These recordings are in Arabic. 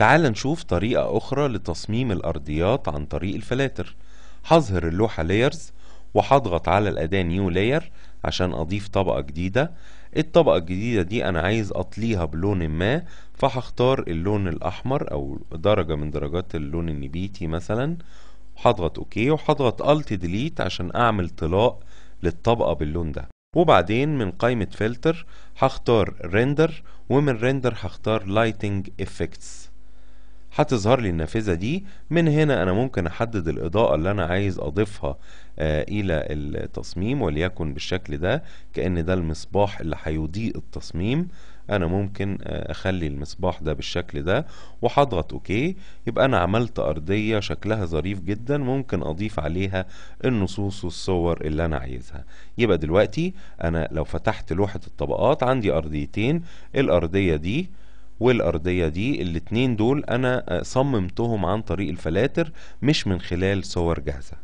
تعال نشوف طريقة أخرى لتصميم الأرضيات عن طريق الفلاتر هظهر اللوحة لايرز وهضغط على الأداة نيو لاير عشان أضيف طبقة جديدة الطبقة الجديدة دي أنا عايز أطليها بلون ما فهختار اللون الأحمر أو درجة من درجات اللون النبيتي مثلا هضغط أوكي وهضغط ألت ديليت عشان أعمل طلاء للطبقة باللون ده وبعدين من قائمة فلتر هختار Render ومن Render هختار لايتنج افكتس هتظهر لي النافذة دي من هنا أنا ممكن أحدد الإضاءة اللي أنا عايز أضيفها آه إلى التصميم وليكن بالشكل ده كأن ده المصباح اللي هيضيء التصميم أنا ممكن آه أخلي المصباح ده بالشكل ده وهضغط أوكي يبقى أنا عملت أرضية شكلها ظريف جدا ممكن أضيف عليها النصوص والصور اللي أنا عايزها يبقى دلوقتي أنا لو فتحت لوحة الطبقات عندي أرضيتين الأرضية دي والأرضية دي الاتنين دول أنا صممتهم عن طريق الفلاتر مش من خلال صور جاهزة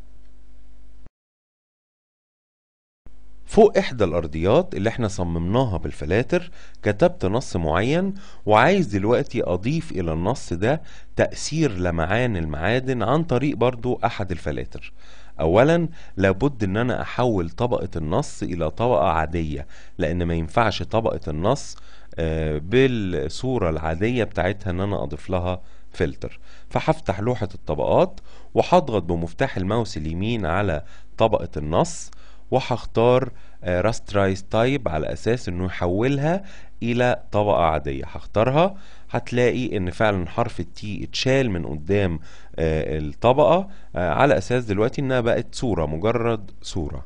فوق إحدى الأرضيات اللي احنا صممناها بالفلاتر كتبت نص معين وعايز دلوقتي أضيف إلى النص ده تأثير لمعان المعادن عن طريق برضو أحد الفلاتر اولا لابد ان انا احول طبقة النص الى طبقة عادية لان ما ينفعش طبقة النص آه، بالصورة العادية بتاعتها ان انا اضيف لها فلتر فهفتح لوحة الطبقات وهضغط بمفتاح الماوس اليمين على طبقة النص وهختار آه، راسترايز تايب على اساس انه يحولها الى طبقة عادية هختارها هتلاقي ان فعلا حرف التي اتشال من قدام آه، الطبقة على اساس دلوقتي انها بقت صورة مجرد صورة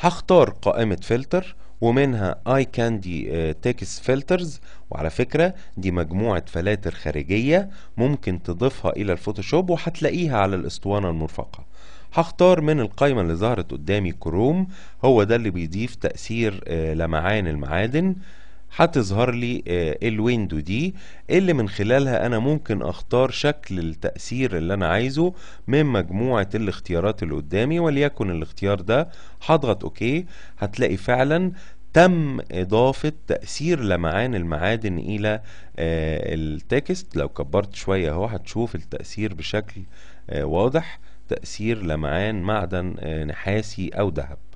هختار قائمة فلتر ومنها اي كاندي تكست فلترز وعلى فكرة دي مجموعة فلاتر خارجية ممكن تضيفها الى الفوتوشوب وهتلاقيها على الاسطوانة المرفقة هختار من القائمة اللي ظهرت قدامي كروم هو ده اللي بيضيف تأثير آه، لمعان المعادن هتظهر لي آه، الويندو دي اللي من خلالها انا ممكن اختار شكل التأثير اللي انا عايزه من مجموعة الاختيارات اللي قدامي وليكن الاختيار ده هضغط اوكي هتلاقي فعلا تم إضافة تأثير لمعان المعادن إلى آه، التكست لو كبرت شوية اهو هتشوف التأثير بشكل آه، واضح تأثير لمعان معدن نحاسي أو ذهب